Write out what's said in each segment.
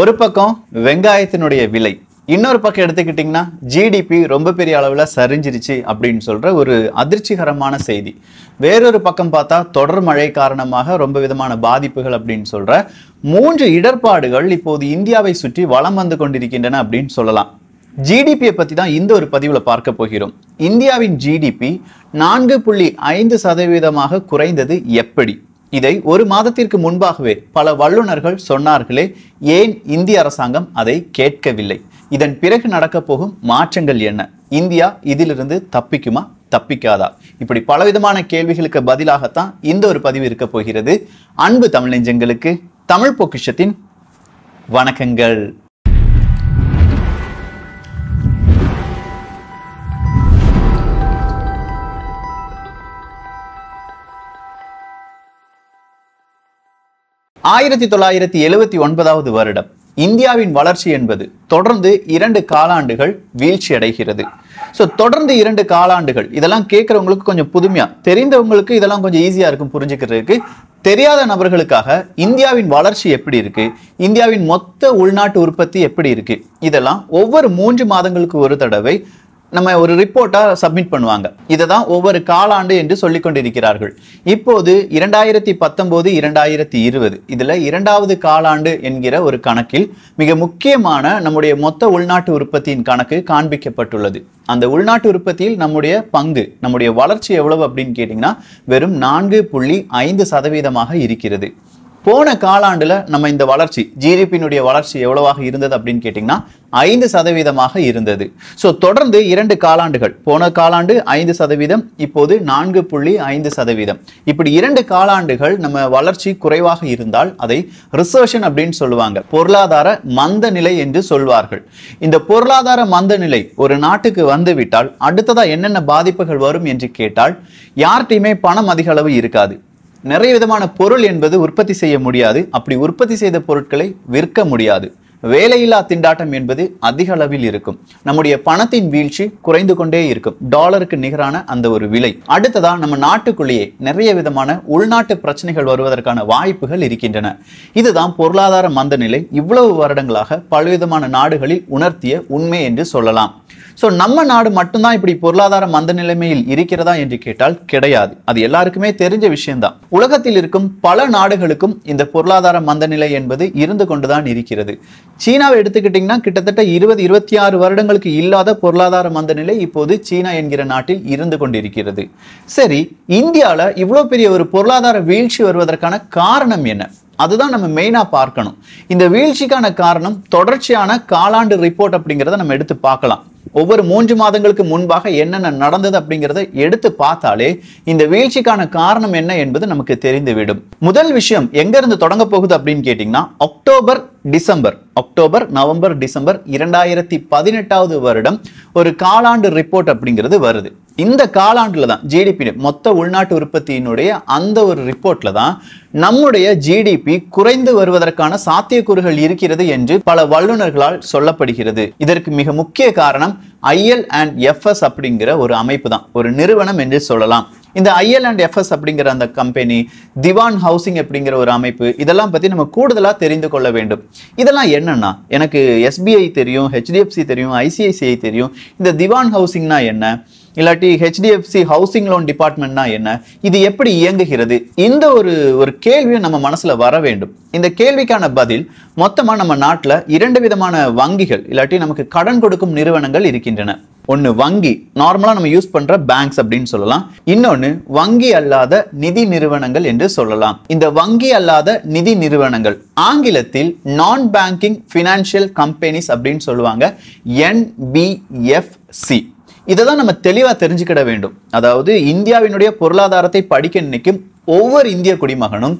ஒரு பக்கம் வெங்காயத்தினுடைய விலை இன்னொரு பக்கம் எடுத்துக்கிட்டிங்கன்னா ஜிடிபி ரொம்ப பெரிய அளவில் சரிஞ்சிருச்சு அப்படின்னு சொல்கிற ஒரு அதிர்ச்சிகரமான செய்தி வேறொரு பக்கம் பார்த்தா தொடர் மழை காரணமாக ரொம்ப விதமான பாதிப்புகள் அப்படின்னு சொல்கிற மூன்று இடர்பாடுகள் இப்போது இந்தியாவை சுற்றி வளம் வந்து கொண்டிருக்கின்றன அப்படின்னு சொல்லலாம் ஜிடிபியை பற்றி தான் இந்த ஒரு பதிவில் பார்க்க போகிறோம் இந்தியாவின் ஜிடிபி நான்கு புள்ளி ஐந்து சதவீதமாக குறைந்தது எப்படி இதை ஒரு மாதத்திற்கு முன்பாகவே பல வல்லுநர்கள் சொன்னார்களே ஏன் இந்திய அரசாங்கம் அதை கேட்கவில்லை இதன் பிறகு நடக்கப் போகும் மாற்றங்கள் என்ன இந்தியா இதிலிருந்து தப்பிக்குமா தப்பிக்காதா இப்படி பலவிதமான கேள்விகளுக்கு பதிலாகத்தான் இந்த ஒரு பதிவு இருக்க போகிறது அன்பு தமிழ் நெஞ்சங்களுக்கு தமிழ் பொக்கிஷத்தின் வணக்கங்கள் ஆயிரத்தி தொள்ளாயிரத்தி எழுபத்தி ஒன்பதாவது வருடம் இந்தியாவின் வளர்ச்சி என்பது தொடர்ந்து இரண்டு காலாண்டுகள் வீழ்ச்சி அடைகிறது ஸோ தொடர்ந்து இரண்டு காலாண்டுகள் இதெல்லாம் கேட்குறவங்களுக்கு கொஞ்சம் புதுமையாக தெரிந்தவங்களுக்கு இதெல்லாம் கொஞ்சம் ஈஸியாக இருக்கும் புரிஞ்சுக்கிறதுக்கு தெரியாத நபர்களுக்காக இந்தியாவின் வளர்ச்சி எப்படி இருக்கு இந்தியாவின் மொத்த உள்நாட்டு உற்பத்தி எப்படி இருக்குது இதெல்லாம் ஒவ்வொரு மூன்று மாதங்களுக்கு ஒரு தடவை நம்ம ஒரு ரிப்போர்ட்டாக சப்மிட் பண்ணுவாங்க இதை தான் ஒவ்வொரு காலாண்டு என்று சொல்லி கொண்டிருக்கிறார்கள் இப்போது இரண்டாயிரத்தி பத்தொம்போது இரண்டாயிரத்தி இருபது இதில் இரண்டாவது காலாண்டு என்கிற ஒரு கணக்கில் மிக முக்கியமான நம்முடைய மொத்த உள்நாட்டு உற்பத்தியின் கணக்கு காண்பிக்கப்பட்டுள்ளது அந்த உள்நாட்டு உற்பத்தியில் நம்முடைய பங்கு நம்முடைய வளர்ச்சி எவ்வளவு அப்படின்னு கேட்டிங்கன்னா வெறும் நான்கு புள்ளி ஐந்து சதவீதமாக இருக்கிறது போன காலாண்டில் நம்ம இந்த வளர்ச்சி ஜிடிபியினுடைய வளர்ச்சி எவ்வளவாக இருந்தது அப்படின்னு கேட்டிங்கன்னா ஐந்து சதவீதமாக இருந்தது ஸோ தொடர்ந்து இரண்டு காலாண்டுகள் போன காலாண்டு ஐந்து சதவீதம் இப்போது நான்கு புள்ளி ஐந்து சதவீதம் இப்படி இரண்டு காலாண்டுகள் நம்ம வளர்ச்சி குறைவாக இருந்தால் அதை ரிசர்ஷன் அப்படின்னு சொல்லுவாங்க பொருளாதார மந்த நிலை என்று சொல்வார்கள் இந்த பொருளாதார மந்த நிலை ஒரு நாட்டுக்கு வந்துவிட்டால் அடுத்ததாக என்னென்ன பாதிப்புகள் வரும் என்று கேட்டால் யார்கிட்டையுமே பணம் அதிக அளவு இருக்காது நிறைய விதமான பொருள் என்பது உற்பத்தி செய்ய முடியாது அப்படி உற்பத்தி செய்த பொருட்களை விற்க முடியாது வேலையில்லா திண்டாட்டம் என்பது அதிக அளவில் இருக்கும் நம்முடைய பணத்தின் வீழ்ச்சி குறைந்து கொண்டே இருக்கும் டாலருக்கு நிகரான அந்த ஒரு விலை அடுத்ததா நம்ம நாட்டுக்குள்ளேயே நிறைய விதமான உள்நாட்டு பிரச்சனைகள் வருவதற்கான வாய்ப்புகள் இருக்கின்றன இதுதான் பொருளாதார மந்த நிலை இவ்வளவு வருடங்களாக பலவிதமான நாடுகளில் உணர்த்திய உண்மை என்று சொல்லலாம் ஸோ நம்ம நாடு மட்டும்தான் இப்படி பொருளாதார மந்த நிலைமையில் இருக்கிறதா என்று கேட்டால் கிடையாது அது எல்லாருக்குமே தெரிஞ்ச விஷயம்தான் உலகத்தில் இருக்கும் பல நாடுகளுக்கும் இந்த பொருளாதார மந்த நிலை என்பது இருந்து கொண்டுதான் இருக்கிறது சீனாவை எடுத்துக்கிட்டிங்கன்னா கிட்டத்தட்ட இருபது இருபத்தி ஆறு வருடங்களுக்கு இல்லாத பொருளாதார மந்த நிலை இப்போது சீனா என்கிற நாட்டில் இருந்து கொண்டிருக்கிறது சரி இந்தியாவில் இவ்வளோ பெரிய ஒரு பொருளாதார வீழ்ச்சி வருவதற்கான காரணம் என்ன அதுதான் நம்ம மெயினாக பார்க்கணும் இந்த வீழ்ச்சிக்கான காரணம் தொடர்ச்சியான காலாண்டு ரிப்போர்ட் அப்படிங்கிறத நம்ம எடுத்து பார்க்கலாம் ஒவ்வொரு மூன்று மாதங்களுக்கு முன்பாக என்னென்ன நடந்தது அப்படிங்கிறத எடுத்து பார்த்தாலே இந்த வீழ்ச்சிக்கான காரணம் என்ன என்பது நமக்கு தெரிந்துவிடும் முதல் விஷயம் எங்கேருந்து தொடங்க போகுது அப்படின்னு கேட்டிங்கன்னா October December October November December இரண்டாயிரத்தி பதினெட்டாவது வருடம் ஒரு காலாண்டு ரிப்போர்ட் அப்படிங்கிறது வருது இந்த காலாண்டில் தான் ஜிடிபி மொத்த உள்நாட்டு உற்பத்தியினுடைய அந்த ஒரு ரிப்போர்ட்டில் தான் நம்முடைய ஜிடிபி குறைந்து வருவதற்கான சாத்தியக்கூறுகள் இருக்கிறது என்று பல வல்லுநர்களால் சொல்லப்படுகிறது இதற்கு மிக முக்கிய காரணம் ஐஎல் அண்ட் எஃப்எஸ் அப்படிங்கிற ஒரு அமைப்பு தான் ஒரு நிறுவனம் என்று சொல்லலாம் இந்த ஐஎல் அண்ட் எஃப்எஸ் அப்படிங்கிற அந்த கம்பெனி திவான் ஹவுசிங் அப்படிங்கிற ஒரு அமைப்பு இதெல்லாம் பற்றி நம்ம கூடுதலாக தெரிந்து கொள்ள வேண்டும் இதெல்லாம் என்னென்னா எனக்கு எஸ்பிஐ தெரியும் ஹெச்டிஎஃப்சி தெரியும் ஐசிஐசிஐ தெரியும் இந்த திவான் ஹவுசிங்னா என்ன இல்லாட்டி ஹெச்டிஎஃப்சி ஹவுசிங் லோன் டிபார்ட்மெண்ட்னா என்ன இது எப்படி இயங்குகிறது இந்த ஒரு ஒரு கேள்வியும் நம்ம மனசில் வர வேண்டும் இந்த கேள்விக்கான பதில் மொத்தமாக நம்ம நாட்டில் இரண்டு விதமான வங்கிகள் இல்லாட்டி நமக்கு கடன் கொடுக்கும் நிறுவனங்கள் இருக்கின்றன ஒன்று வங்கி நார்மலாக நம்ம யூஸ் பண்ணுற பேங்க்ஸ் அப்படின்னு சொல்லலாம் இன்னொன்று வங்கி அல்லாத நிதி நிறுவனங்கள் என்று சொல்லலாம் இந்த வங்கி அல்லாத நிதி நிறுவனங்கள் ஆங்கிலத்தில் நான் பேங்கிங் ஃபினான்ஷியல் கம்பெனிஸ் அப்படின்னு சொல்லுவாங்க என்பிஎஃப்சி இதை தான் நம்ம தெளிவாக தெரிஞ்சுக்கிட வேண்டும் அதாவது இந்தியாவினுடைய பொருளாதாரத்தை படிக்க நினைக்கும் ஒவ்வொரு இந்திய குடிமகனும்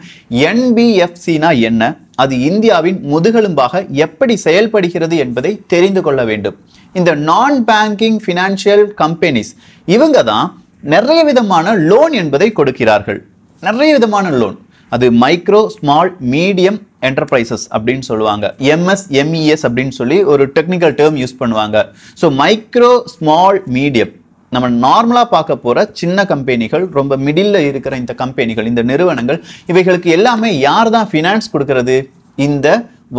என்பிஎஃப்சினா என்ன அது இந்தியாவின் முதுகெலும்பாக எப்படி செயல்படுகிறது என்பதை தெரிந்து கொள்ள வேண்டும் இந்த நான் பேங்கிங் ஃபினான்ஷியல் கம்பெனிஸ் இவங்க தான் நிறைய விதமான லோன் என்பதை கொடுக்கிறார்கள் நிறைய விதமான லோன் அது மைக்ரோ ஸ்மால் மீடியம் என்டர்பிரைசஸ் அப்படின்னு சொல்லுவாங்க எம்எஸ் எம்இஎஸ் e அப்படின்னு சொல்லி ஒரு டெக்னிக்கல் டேர்ம் யூஸ் பண்ணுவாங்க ஸோ மைக்ரோ ஸ்மால் மீடியம் நம்ம நார்மலாக பார்க்க போகிற சின்ன கம்பெனிகள் ரொம்ப மிடில் இருக்கிற இந்த கம்பெனிகள் இந்த நிறுவனங்கள் இவைகளுக்கு எல்லாமே யார் தான் ஃபினான்ஸ் கொடுக்கறது இந்த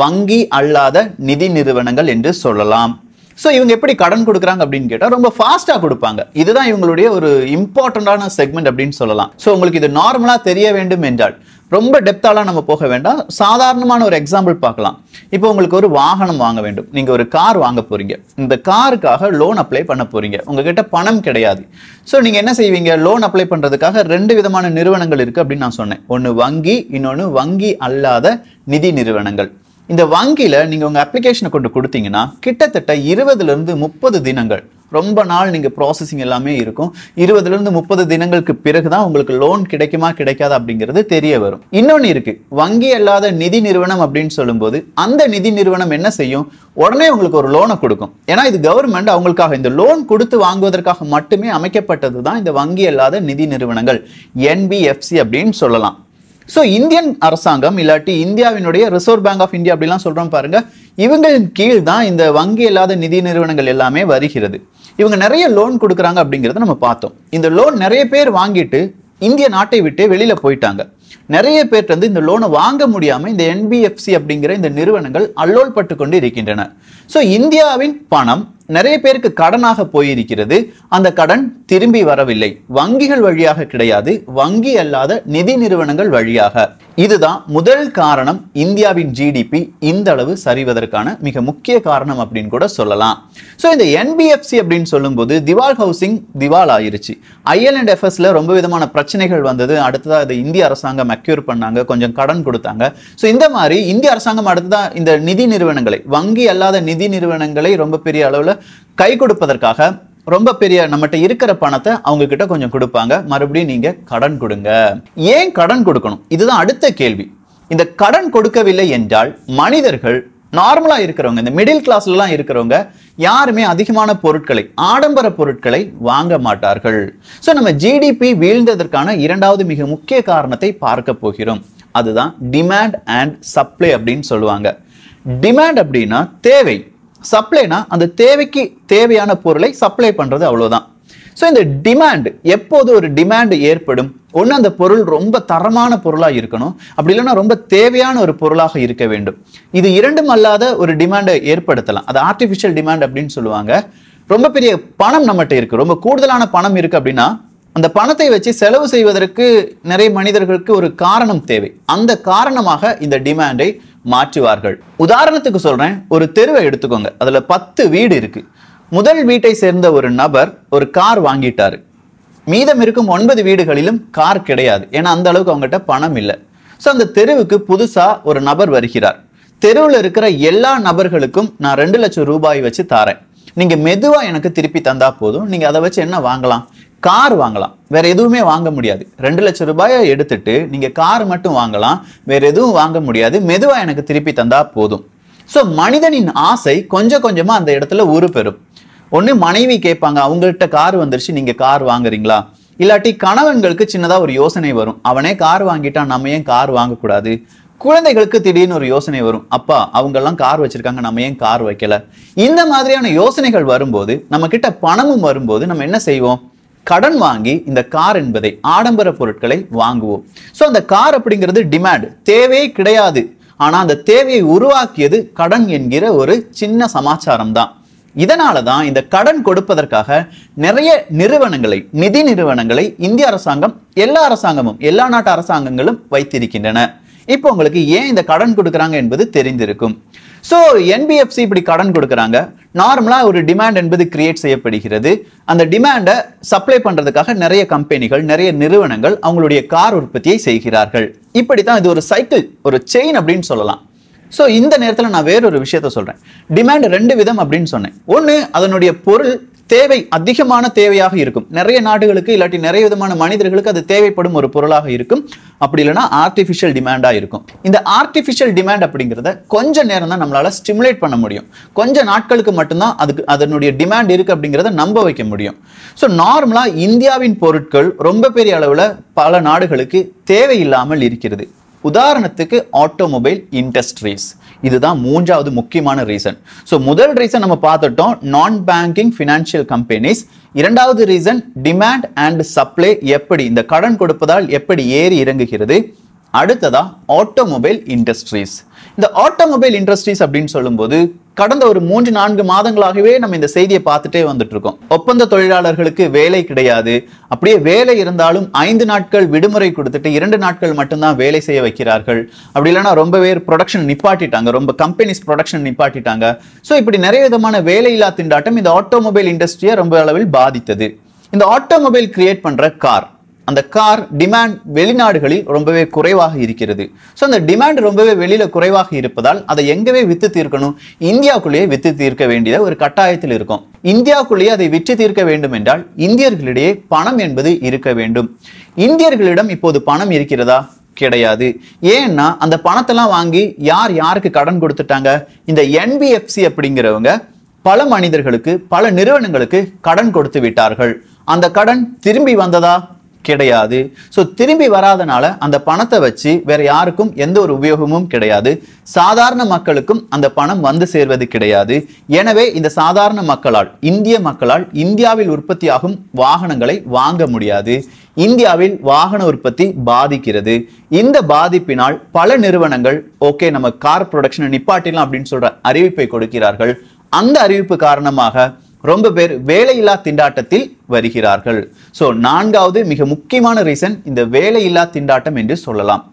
வங்கி அல்லாத நிதி நிறுவனங்கள் என்று சொல்லலாம் ஸோ இவங்க எப்படி கடன் கொடுக்குறாங்க அப்படின்னு கேட்டால் ரொம்ப ஃபாஸ்ட்டாக கொடுப்பாங்க இதுதான் இவங்களுடைய ஒரு இம்பார்ட்டண்ட்டான செக்மெண்ட் அப்படின்னு சொல்லலாம் ஸோ உங்களுக்கு இது நார்மலாக தெரிய வேண்டும் என்றால் ரொம்ப டெப்த்தாலாம் நம்ம போக வேண்டாம் சாதாரணமான ஒரு எக்ஸாம்பிள் பார்க்கலாம் இப்போ உங்களுக்கு ஒரு வாகனம் வாங்க வேண்டும் நீங்கள் ஒரு கார் வாங்க போகிறீங்க இந்த காருக்காக லோன் அப்ளை பண்ண போகிறீங்க உங்ககிட்ட பணம் கிடையாது ஸோ நீங்கள் என்ன செய்வீங்க லோன் அப்ளை பண்ணுறதுக்காக ரெண்டு விதமான நிறுவனங்கள் இருக்குது அப்படின்னு நான் சொன்னேன் ஒன்று வங்கி இன்னொன்று வங்கி அல்லாத நிதி நிறுவனங்கள் இந்த வங்கியில் நீங்கள் உங்கள் அப்ளிகேஷனை கொண்டு கொடுத்தீங்கன்னா கிட்டத்தட்ட இருபதுலேருந்து முப்பது தினங்கள் ரொம்ப நாள் நீங்கள் ப்ராசஸிங் எல்லாமே இருக்கும் இருபதுலேருந்து முப்பது தினங்களுக்கு பிறகு தான் உங்களுக்கு லோன் கிடைக்குமா கிடைக்காது அப்படிங்கிறது தெரிய வரும் இன்னொன்று இருக்குது வங்கி அல்லாத நிதி நிறுவனம் அப்படின்னு சொல்லும்போது அந்த நிதி நிறுவனம் என்ன செய்யும் உடனே உங்களுக்கு ஒரு லோனை கொடுக்கும் ஏன்னா இது கவர்மெண்ட் அவங்களுக்காக இந்த லோன் கொடுத்து வாங்குவதற்காக மட்டுமே அமைக்கப்பட்டது தான் இந்த வங்கி அல்லாத நிதி நிறுவனங்கள் என்பிஎஃப்சி அப்படின்னு சொல்லலாம் ஸோ இந்தியன் அரசாங்கம் இல்லாட்டி இந்தியாவினுடைய ரிசர்வ் பேங்க் ஆஃப் இந்தியா அப்படிலாம் சொல்கிறோம் பாருங்கள் இவங்களின் கீழ் தான் இந்த வங்கி இல்லாத நிதி நிறுவனங்கள் எல்லாமே வருகிறது இவங்க நிறைய லோன் கொடுக்குறாங்க அப்படிங்கிறத நம்ம பார்த்தோம் இந்த லோன் நிறைய பேர் வாங்கிட்டு இந்திய நாட்டை விட்டு வெளியில் போயிட்டாங்க நிறைய பேர்கிட்ட வந்து இந்த லோனை வாங்க முடியாமல் இந்த என்பிஎஃப்சி அப்படிங்கிற இந்த நிறுவனங்கள் அல்லோல் பட்டு கொண்டு இருக்கின்றன ஸோ இந்தியாவின் பணம் நிறைய பேருக்கு கடனாக போயிருக்கிறது அந்த கடன் திரும்பி வரவில்லை வங்கிகள் வழியாக கிடையாது வங்கி அல்லாத நிதி நிறுவனங்கள் வழியாக இதுதான் முதல் காரணம் இந்தியாவின் ஜிடிபி இந்த அளவு சரிவதற்கான மிக முக்கிய காரணம் அப்படின்னு கூட சொல்லலாம் ஸோ இந்த என்பிஎஃப்சி அப்படின்னு சொல்லும்போது திவால் ஹவுசிங் திவால் ஆயிருச்சு ஐஎல் அண்ட் எஃப்எஸ்ல ரொம்ப விதமான பிரச்சனைகள் வந்தது அடுத்ததாக இதை இந்திய அரசாங்கம் அக்யூர் பண்ணாங்க கொஞ்சம் கடன் கொடுத்தாங்க ஸோ இந்த மாதிரி இந்திய அரசாங்கம் அடுத்ததாக இந்த நிதி நிறுவனங்களை வங்கி அல்லாத நிதி நிறுவனங்களை ரொம்ப பெரிய அளவில் கை கொடுப்பதற்காக ரொம்ப பெரிய நம்மகிட்ட இருக்கிற பணத்தை அவங்க கிட்ட கொஞ்சம் கொடுப்பாங்க மறுபடியும் நீங்க கடன் கொடுங்க ஏன் கடன் கொடுக்கணும் இதுதான் அடுத்த கேள்வி இந்த கடன் கொடுக்கவில்லை என்றால் மனிதர்கள் நார்மலாக இருக்கிறவங்க இந்த மிடில் கிளாஸ்லலாம் இருக்கிறவங்க யாருமே அதிகமான பொருட்களை ஆடம்பர பொருட்களை வாங்க மாட்டார்கள் ஸோ நம்ம ஜிடிபி வீழ்ந்ததற்கான இரண்டாவது மிக முக்கிய காரணத்தை பார்க்க போகிறோம் அதுதான் டிமாண்ட் அண்ட் சப்ளை அப்படின்னு சொல்லுவாங்க டிமாண்ட் அப்படின்னா தேவை சப்ளைனா அந்த தேவைக்கு தேவையான பொருளை சப்ளை பண்ணுறது அவ்வளோதான் ஸோ இந்த டிமாண்ட் எப்போது ஒரு டிமாண்ட் ஏற்படும் ஒன்று அந்த பொருள் ரொம்ப தரமான பொருளாக இருக்கணும் அப்படி இல்லைன்னா ரொம்ப தேவையான ஒரு பொருளாக இருக்க வேண்டும் இது இரண்டும் அல்லாத ஒரு டிமாண்டை ஏற்படுத்தலாம் அது ஆர்டிஃபிஷியல் டிமாண்ட் அப்படின்னு சொல்லுவாங்க ரொம்ப பெரிய பணம் நம்மகிட்ட இருக்குது ரொம்ப கூடுதலான பணம் இருக்குது அப்படின்னா அந்த பணத்தை வச்சு செலவு செய்வதற்கு நிறைய மனிதர்களுக்கு ஒரு காரணம் தேவை அந்த காரணமாக இந்த டிமாண்டை மாற்றுவார்கள் உதாரணத்துக்கு சொல்கிறேன் ஒரு தெருவை எடுத்துக்கோங்க அதில் பத்து வீடு இருக்குது முதல் வீட்டை சேர்ந்த ஒரு நபர் ஒரு கார் வாங்கிட்டார் மீதம் இருக்கும் ஒன்பது வீடுகளிலும் கார் கிடையாது ஏன்னா அந்த அளவுக்கு அவங்ககிட்ட பணம் இல்லை ஸோ அந்த தெருவுக்கு புதுசாக ஒரு நபர் வருகிறார் தெருவில் இருக்கிற எல்லா நபர்களுக்கும் நான் ரெண்டு லட்சம் ரூபாய் வச்சு தாரேன் நீங்கள் மெதுவாக எனக்கு திருப்பி தந்தா போதும் நீங்கள் அதை வச்சு என்ன வாங்கலாம் கார் வாங்கலாம் வேற எதுவுமே வாங்க முடியாது ரெண்டு லட்சம் ரூபாயை எடுத்துட்டு நீங்கள் கார் மட்டும் வாங்கலாம் வேற எதுவும் வாங்க முடியாது மெதுவாக எனக்கு திருப்பி தந்தா போதும் ஸோ மனிதனின் ஆசை கொஞ்சம் கொஞ்சமாக அந்த இடத்துல உருப்பெறும் ஒன்று மனைவி கேட்பாங்க அவங்கள்ட்ட கார் வந்துருச்சு நீங்கள் கார் வாங்குறீங்களா இல்லாட்டி கணவன்களுக்கு சின்னதாக ஒரு யோசனை வரும் அவனே கார் வாங்கிட்டான் நம்ம ஏன் கார் வாங்கக்கூடாது குழந்தைகளுக்கு திடீர்னு ஒரு யோசனை வரும் அப்பா அவங்கெல்லாம் கார் வச்சிருக்காங்க நம்ம ஏன் கார் வைக்கல இந்த மாதிரியான யோசனைகள் வரும்போது நம்ம கிட்ட பணமும் வரும்போது நம்ம என்ன செய்வோம் கடன் வாங்கி இந்த கார் என்பதை ஆடம்பர பொருட்களை வாங்குவோம் ஸோ அந்த கார் அப்படிங்கிறது டிமாண்ட் தேவையே கிடையாது ஆனால் அந்த தேவையை உருவாக்கியது கடன் என்கிற ஒரு சின்ன சமாச்சாரம் தான் இதனால தான் இந்த கடன் கொடுப்பதற்காக நிறைய நிறுவனங்களை நிதி நிறுவனங்களை இந்திய அரசாங்கம் எல்லா அரசாங்கமும் எல்லா நாட்டு அரசாங்கங்களும் வைத்திருக்கின்றன இப்போ உங்களுக்கு ஏன் இந்த கடன் கொடுக்குறாங்க என்பது தெரிந்திருக்கும் ஸோ என்பிஎஃப்சி இப்படி கடன் கொடுக்குறாங்க நார்மலாக ஒரு டிமாண்ட் என்பது கிரியேட் செய்யப்படுகிறது அந்த டிமாண்டை சப்ளை பண்ணுறதுக்காக நிறைய கம்பெனிகள் நிறைய நிறுவனங்கள் அவங்களுடைய கார் உற்பத்தியை செய்கிறார்கள் இப்படி தான் இது ஒரு சைக்கிள் ஒரு செயின் அப்படின்னு சொல்லலாம் ஸோ இந்த நேரத்தில் நான் வேறொரு விஷயத்த சொல்கிறேன் டிமாண்ட் ரெண்டு விதம் அப்படின்னு சொன்னேன் ஒன்று அதனுடைய பொருள் தேவை அதிகமான தேவையாக இருக்கும் நிறைய நாடுகளுக்கு இல்லாட்டி நிறைய விதமான மனிதர்களுக்கு அது தேவைப்படும் ஒரு பொருளாக இருக்கும் அப்படி இல்லைனா ஆர்டிஃபிஷியல் டிமாண்டாக இருக்கும் இந்த ஆர்டிஃபிஷியல் டிமாண்ட் அப்படிங்கிறத கொஞ்ச நேரம் தான் நம்மளால் ஸ்டிமுலேட் பண்ண முடியும் கொஞ்ச நாட்களுக்கு மட்டும்தான் அதுக்கு அதனுடைய டிமாண்ட் இருக்குது அப்படிங்கிறத நம்ப வைக்க முடியும் ஸோ நார்மலாக இந்தியாவின் பொருட்கள் ரொம்ப பெரிய அளவில் பல நாடுகளுக்கு தேவையில்லாமல் இருக்கிறது உதாரணத்துக்கு ஆட்டோமொபைல் இண்டஸ்ட்ரீஸ் இதுதான் மூன்றாவது முக்கியமான ரீசன் ஸோ முதல் ரீசன் நம்ம பார்த்துட்டோம் நான் பேங்கிங் ஃபினான்ஷியல் கம்பெனிஸ் இரண்டாவது ரீசன் டிமாண்ட் அண்ட் சப்ளை எப்படி இந்த கடன் கொடுப்பதால் எப்படி ஏறி இறங்குகிறது அடுத்ததா ஆட்டோமொபைல் இண்டஸ்ட்ரீஸ் இந்த ஆட்டோமொபைல் இண்டஸ்ட்ரீஸ் அப்படின்னு சொல்லும்போது கடந்த ஒரு மூன்று நான்கு மாதங்களாகவே நம்ம இந்த செய்தியை பார்த்துட்டே வந்துட்டு இருக்கோம் ஒப்பந்த தொழிலாளர்களுக்கு வேலை கிடையாது அப்படியே வேலை இருந்தாலும் ஐந்து நாட்கள் விடுமுறை கொடுத்துட்டு இரண்டு நாட்கள் மட்டும்தான் வேலை செய்ய வைக்கிறார்கள் அப்படி இல்லைன்னா ரொம்ப பேர் ப்ரொடக்ஷன் நிப்பாட்டிட்டாங்க ரொம்ப கம்பெனிஸ் ப்ரொடக்ஷன் நிப்பாட்டிட்டாங்க ஸோ இப்படி நிறைய விதமான வேலையில்லா திண்டாட்டம் இந்த ஆட்டோமொபைல் இண்டஸ்ட்ரியை ரொம்ப அளவில் பாதித்தது இந்த ஆட்டோமொபைல் கிரியேட் பண்ணுற கார் அந்த கார் டிமாண்ட் வெளிநாடுகளில் ரொம்பவே குறைவாக இருக்கிறது ஸோ அந்த டிமாண்ட் ரொம்பவே வெளியில் குறைவாக இருப்பதால் அதை எங்கவே விற்று தீர்க்கணும் இந்தியாவுக்குள்ளேயே விற்று தீர்க்க வேண்டிய ஒரு கட்டாயத்தில் இருக்கும் இந்தியாவுக்குள்ளேயே அதை விற்று தீர்க்க வேண்டும் என்றால் இந்தியர்களிடையே பணம் என்பது இருக்க வேண்டும் இந்தியர்களிடம் இப்போது பணம் இருக்கிறதா கிடையாது ஏன்னா அந்த பணத்தெல்லாம் வாங்கி யார் யாருக்கு கடன் கொடுத்துட்டாங்க இந்த என்பிஎஃப்சி அப்படிங்கிறவங்க பல மனிதர்களுக்கு பல நிறுவனங்களுக்கு கடன் கொடுத்து விட்டார்கள் அந்த கடன் திரும்பி வந்ததா கிடையாது ஸோ திரும்பி வராதனால அந்த பணத்தை வச்சு வேற யாருக்கும் எந்த ஒரு உபயோகமும் கிடையாது சாதாரண மக்களுக்கும் அந்த பணம் வந்து சேர்வது கிடையாது எனவே இந்த சாதாரண மக்களால் இந்திய மக்களால் இந்தியாவில் உற்பத்தியாகும் வாகனங்களை வாங்க முடியாது இந்தியாவில் வாகன உற்பத்தி பாதிக்கிறது இந்த பாதிப்பினால் பல நிறுவனங்கள் ஓகே நம்ம கார் ப்ரொடக்ஷனை நிப்பாட்டிடலாம் அப்படின்னு சொல்ற அறிவிப்பை கொடுக்கிறார்கள் அந்த அறிவிப்பு காரணமாக ரொம்ப பேர் வேலையில்லா திண்டாட்டத்தில் வருகிறார்கள் ஸோ நான்காவது மிக முக்கியமான ரீசன் இந்த வேலையில்லா திண்டாட்டம் என்று சொல்லலாம்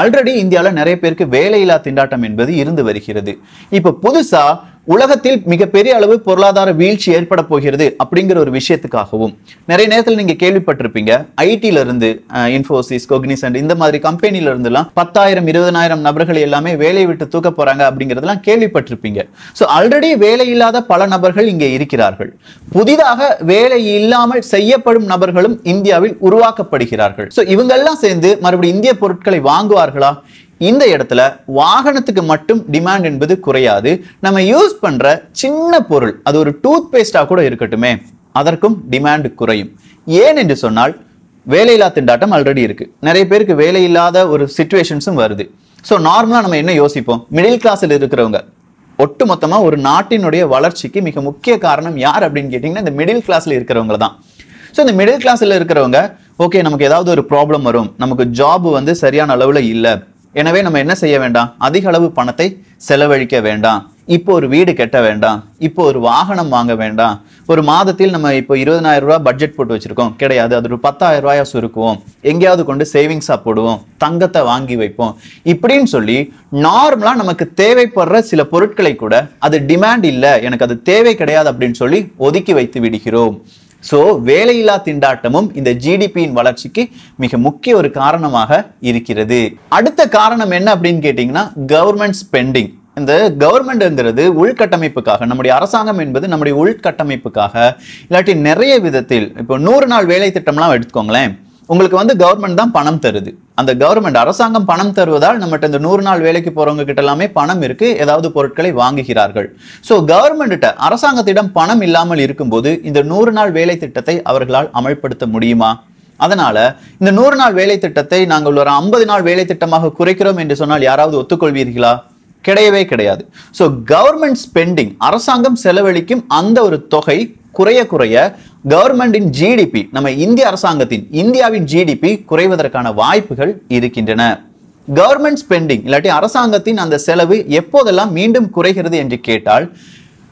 ஆல்ரெடி இந்தியாவில் நிறைய பேருக்கு வேலையில்லா திண்டாட்டம் என்பது இருந்து வருகிறது இப்போ புதுசாக உலகத்தில் மிகப்பெரிய அளவு பொருளாதார வீழ்ச்சி ஏற்பட போகிறது அப்படிங்கிற ஒரு விஷயத்துக்காகவும் நிறைய நேரத்தில் நீங்க கேள்விப்பட்டிருப்பீங்க ஐடில இருந்து இன்ஃபோசிஸ் கோக்னிசன் இந்த மாதிரி கம்பெனில இருந்துலாம் பத்தாயிரம் இருபதனாயிரம் நபர்கள் எல்லாமே வேலையை விட்டு தூக்க போறாங்க அப்படிங்கறதெல்லாம் கேள்விப்பட்டிருப்பீங்க ஸோ ஆல்ரெடி வேலை இல்லாத பல நபர்கள் இங்கே இருக்கிறார்கள் புதிதாக வேலை இல்லாமல் செய்யப்படும் நபர்களும் இந்தியாவில் உருவாக்கப்படுகிறார்கள் ஸோ இவங்கெல்லாம் சேர்ந்து மறுபடியும் இந்திய பொருட்களை வாங்குவார்களா இந்த இடத்துல வாகனத்துக்கு மட்டும் டிமாண்ட் என்பது குறையாது நம்ம யூஸ் பண்ணுற சின்ன பொருள் அது ஒரு டூத் பேஸ்டா கூட இருக்கட்டுமே அதற்கும் டிமாண்ட் குறையும் ஏன் என்று சொன்னால் வேலையில்லா திண்டாட்டம் ஆல்ரெடி இருக்குது நிறைய பேருக்கு வேலை இல்லாத ஒரு சுச்சுவேஷன்ஸும் வருது ஸோ நார்மலாக நம்ம என்ன யோசிப்போம் மிடில் கிளாஸில் இருக்கிறவங்க ஒட்டு மொத்தமாக ஒரு நாட்டினுடைய வளர்ச்சிக்கு மிக முக்கிய காரணம் யார் அப்படின்னு கேட்டிங்கன்னா இந்த மிடில் கிளாஸில் இருக்கிறவங்க தான் ஸோ இந்த மிடில் கிளாஸில் இருக்கிறவங்க ஓகே நமக்கு ஏதாவது ஒரு ப்ராப்ளம் வரும் நமக்கு ஜாப் வந்து சரியான அளவில் இல்லை எனவே நம்ம என்ன செய்ய வேண்டாம் அதிக அளவு பணத்தை செலவழிக்க வேண்டாம் இப்போ ஒரு வீடு கட்ட வேண்டாம் இப்போ ஒரு வாகனம் வாங்க வேண்டாம் ஒரு மாதத்தில் நம்ம இப்போ இருபதனாயிரம் ரூபா பட்ஜெட் போட்டு வச்சுருக்கோம் கிடையாது அது ஒரு பத்தாயிரம் ரூபாயா சுருக்குவோம் எங்கேயாவது கொண்டு சேவிங்ஸா போடுவோம் தங்கத்தை வாங்கி வைப்போம் இப்படின்னு சொல்லி நார்மலாக நமக்கு தேவைப்படுற சில பொருட்களை கூட அது டிமாண்ட் இல்லை எனக்கு அது தேவை கிடையாது அப்படின்னு சொல்லி ஒதுக்கி வைத்து விடுகிறோம் ஸோ வேலையில்லா திண்டாட்டமும் இந்த ஜிடிபியின் வளர்ச்சிக்கு மிக முக்கிய ஒரு காரணமாக இருக்கிறது அடுத்த காரணம் என்ன அப்படின்னு கேட்டிங்கன்னா கவர்மெண்ட் ஸ்பெண்டிங் இந்த கவர்மெண்ட்ங்கிறது உள்கட்டமைப்புக்காக நம்முடைய அரசாங்கம் என்பது நம்முடைய உள்கட்டமைப்புக்காக இல்லாட்டி நிறைய விதத்தில் இப்போ நூறு நாள் வேலை திட்டம்லாம் எடுத்துக்கோங்களேன் உங்களுக்கு வந்து கவர்மெண்ட் தான் பணம் தருது அந்த கவர்மெண்ட் அரசாங்கம் பணம் தருவதால் நம்மகிட்ட இந்த நூறு நாள் வேலைக்கு போகிறவங்க கிட்ட எல்லாமே பணம் இருக்கு ஏதாவது பொருட்களை வாங்குகிறார்கள் ஸோ கவர்மெண்ட்ட அரசாங்கத்திடம் பணம் இல்லாமல் இருக்கும்போது இந்த நூறு நாள் வேலை திட்டத்தை அவர்களால் அமல்படுத்த முடியுமா அதனால இந்த நூறு நாள் வேலை திட்டத்தை நாங்கள் ஒரு ஐம்பது நாள் வேலை திட்டமாக குறைக்கிறோம் என்று சொன்னால் யாராவது ஒத்துக்கொள்வீர்களா கிடையவே கிடையாது ஸோ கவர்மெண்ட் ஸ்பெண்டிங் அரசாங்கம் செலவழிக்கும் அந்த ஒரு தொகை குறைய குறைய கவர்மெண்டின் ஜிடிபி நம்ம இந்திய அரசாங்கத்தின் இந்தியாவின் ஜிடிபி குறைவதற்கான வாய்ப்புகள் இருக்கின்றன கவர்மெண்ட் ஸ்பெண்டிங் இல்லாட்டி அரசாங்கத்தின் அந்த செலவு எப்போதெல்லாம் மீண்டும் குறைகிறது என்று கேட்டால்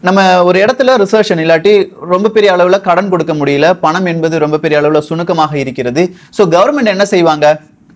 நம்ம ஒரு இடத்துல ரிசர்ஷன் இல்லாட்டி ரொம்ப பெரிய அளவில் கடன் கொடுக்க முடியல பணம் என்பது ரொம்ப பெரிய அளவில் சுணுக்கமாக இருக்கிறது ஸோ கவர்மெண்ட் என்ன செய்வாங்க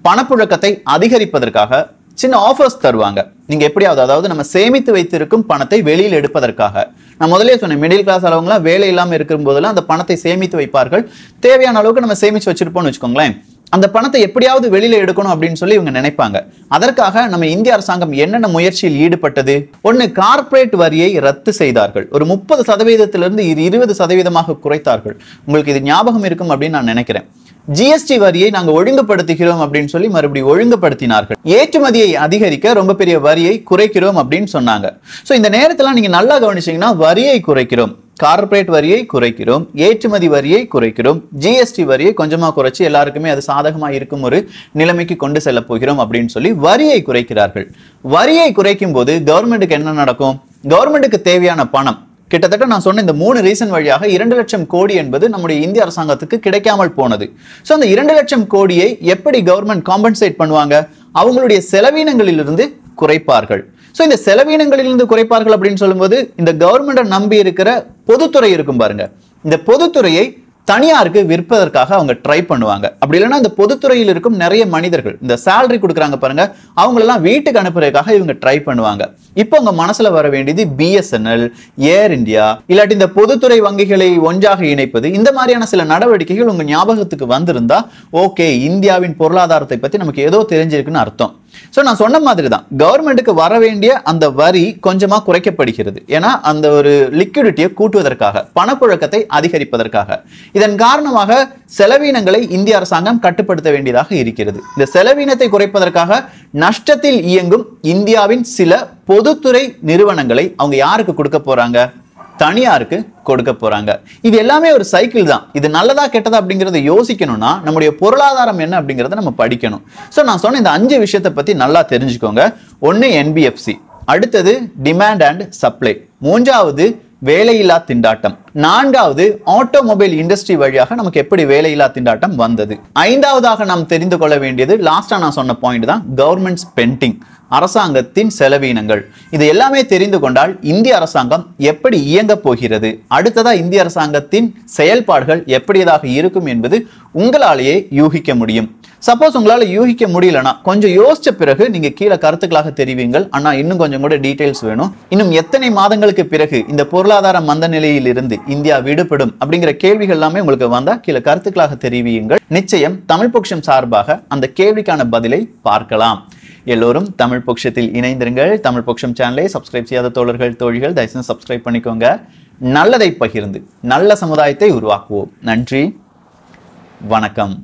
பணப்புழக்கத்தை அதிகரிப்பதற்காக சின்ன ஆஃபர்ஸ் தருவாங்க நீங்கள் எப்படியாவது அதாவது நம்ம சேமித்து வைத்திருக்கும் பணத்தை வெளியில் எடுப்பதற்காக நான் முதலே சொன்னேன் மிடில் கிளாஸ் அளவுங்களாம் வேலை இல்லாமல் இருக்கும் போதெல்லாம் அந்த பணத்தை சேமித்து வைப்பார்கள் தேவையான அளவுக்கு நம்ம சேமித்து வச்சுருப்போம்னு வச்சுக்கோங்களேன் அந்த பணத்தை எப்படியாவது வெளியில் எடுக்கணும் அப்படின்னு சொல்லி இவங்க நினைப்பாங்க அதற்காக நம்ம இந்திய அரசாங்கம் என்னென்ன முயற்சியில் ஈடுபட்டது ஒன்று கார்ப்பரேட் வரியை ரத்து செய்தார்கள் ஒரு முப்பது சதவீதத்திலிருந்து இது இருபது சதவீதமாக குறைத்தார்கள் உங்களுக்கு இது ஞாபகம் இருக்கும் அப்படின்னு நான் நினைக்கிறேன் ஜிஎஸ்டி வரியை நாங்கள் ஒழுங்குபடுத்துகிறோம் அப்படின்னு சொல்லி மறுபடி ஒழுங்குபடுத்தினார்கள் ஏற்றுமதியை அதிகரிக்க ரொம்ப பெரிய வரியை குறைக்கிறோம் அப்படின்னு சொன்னாங்க ஸோ இந்த நேரத்தில் நீங்கள் நல்லா கவனிச்சிங்கன்னா வரியை குறைக்கிறோம் கார்ப்பரேட் வரியை குறைக்கிறோம் ஏற்றுமதி வரியை குறைக்கிறோம் ஜிஎஸ்டி வரியை கொஞ்சமாக குறைச்சி எல்லாருக்குமே அது சாதகமாக இருக்கும் ஒரு நிலைமைக்கு கொண்டு செல்ல போகிறோம் அப்படின்னு சொல்லி வரியை குறைக்கிறார்கள் வரியை குறைக்கும் போது கவர்மெண்ட்டுக்கு என்ன நடக்கும் கவர்மெண்ட்டுக்கு தேவையான பணம் கிட்டத்தட்ட நான் சொன்ன இந்த மூணு ரீசன் வழியாக இரண்டு லட்சம் கோடி என்பது நம்முடைய இந்திய அரசாங்கத்துக்கு கிடைக்காமல் போனது ஸோ அந்த இரண்டு லட்சம் கோடியை எப்படி கவர்மெண்ட் காம்பன்சேட் பண்ணுவாங்க அவங்களுடைய செலவீனங்களிலிருந்து குறைப்பார்கள் ஸோ இந்த செலவீனங்களிலிருந்து குறைப்பார்கள் அப்படின்னு சொல்லும்போது இந்த கவர்மெண்ட்டை நம்பி இருக்கிற பொதுத்துறை இருக்கும் பாருங்க இந்த பொதுத்துறையை தனியாருக்கு விற்பதற்காக அவங்க ட்ரை பண்ணுவாங்க அப்படி இல்லைன்னா இந்த பொதுத்துறையில் இருக்கும் நிறைய மனிதர்கள் இந்த சேலரி கொடுக்குறாங்க பாருங்க அவங்களெல்லாம் வீட்டுக்கு அனுப்புறதுக்காக இவங்க ட்ரை பண்ணுவாங்க இப்போ உங்க மனசுல வர வேண்டியது பிஎஸ்என்எல் ஏர் இந்தியா இல்லாட்டி இந்த பொதுத்துறை வங்கிகளை ஒன்றாக இணைப்பது இந்த மாதிரியான சில நடவடிக்கைகள் உங்க ஞாபகத்துக்கு வந்திருந்தா ஓகே இந்தியாவின் பொருளாதாரத்தை பத்தி நமக்கு ஏதோ தெரிஞ்சிருக்குன்னு அர்த்தம் ஸோ நான் சொன்ன மாதிரி தான் கவர்மெண்ட்டுக்கு வர வேண்டிய அந்த வரி கொஞ்சமாக குறைக்கப்படுகிறது ஏன்னா அந்த ஒரு லிக்விடிட்டியை கூட்டுவதற்காக பணப்புழக்கத்தை அதிகரிப்பதற்காக இதன் காரணமாக செலவீனங்களை இந்திய அரசாங்கம் கட்டுப்படுத்த வேண்டியதாக இருக்கிறது இந்த செலவீனத்தை குறைப்பதற்காக நஷ்டத்தில் இயங்கும் இந்தியாவின் சில பொதுத்துறை நிறுவனங்களை அவங்க யாருக்கு கொடுக்க போறாங்க தனியாருக்கு கொடுக்க போகிறாங்க இது எல்லாமே ஒரு சைக்கிள் தான் இது நல்லதா கெட்டதா அப்படிங்கிறத யோசிக்கணும்னா நம்முடைய பொருளாதாரம் என்ன அப்படிங்கிறத நம்ம படிக்கணும் ஸோ நான் சொன்ன இந்த அஞ்சு விஷயத்தை பற்றி நல்லா தெரிஞ்சுக்கோங்க ஒன்று என்பிஎஃப்சி அடுத்தது டிமாண்ட் அண்ட் சப்ளை மூன்றாவது வேலையில்லா திண்டாட்டம் நான்காவது ஆட்டோமொபைல் இண்டஸ்ட்ரி வழியாக நமக்கு எப்படி வேலையில்லா திண்டாட்டம் வந்தது ஐந்தாவதாக நாம் தெரிந்து கொள்ள வேண்டியது லாஸ்டா நான் சொன்ன பாயிண்ட் தான் கவர்மெண்ட் ஸ்பெண்டிங் அரசாங்கத்தின் செலவீனங்கள் இது எல்லாமே தெரிந்து கொண்டால் இந்திய அரசாங்கம் எப்படி இயங்க போகிறது அடுத்ததா இந்திய அரசாங்கத்தின் செயல்பாடுகள் எப்படியதாக இருக்கும் என்பது உங்களாலேயே யூகிக்க முடியும் சப்போஸ் உங்களால் யூகிக்க முடியலனா கொஞ்சம் யோசிச்ச பிறகு நீங்கள் கீழே கருத்துக்களாக தெரிவிங்கள் ஆனால் இன்னும் கொஞ்சம் கூட டீட்டெயில்ஸ் வேணும் இன்னும் எத்தனை மாதங்களுக்கு பிறகு இந்த பொருளாதார மந்த நிலையில் இருந்து இந்தியா விடுபடும் அப்படிங்கிற கேள்விகள் எல்லாமே உங்களுக்கு வந்தால் கீழே கருத்துக்களாக தெரிவியுங்கள் நிச்சயம் தமிழ் பட்சம் சார்பாக அந்த கேள்விக்கான பதிலை பார்க்கலாம் எல்லோரும் தமிழ் பட்சத்தில் இணைந்திருங்கள் தமிழ் பட்சம் சேனலை சப்ஸ்கிரைப் செய்யாத தோழர்கள் தோழிகள் தயவுசெய்து சப்ஸ்கிரைப் பண்ணிக்கோங்க நல்லதை பகிர்ந்து நல்ல சமுதாயத்தை உருவாக்குவோம் நன்றி வணக்கம்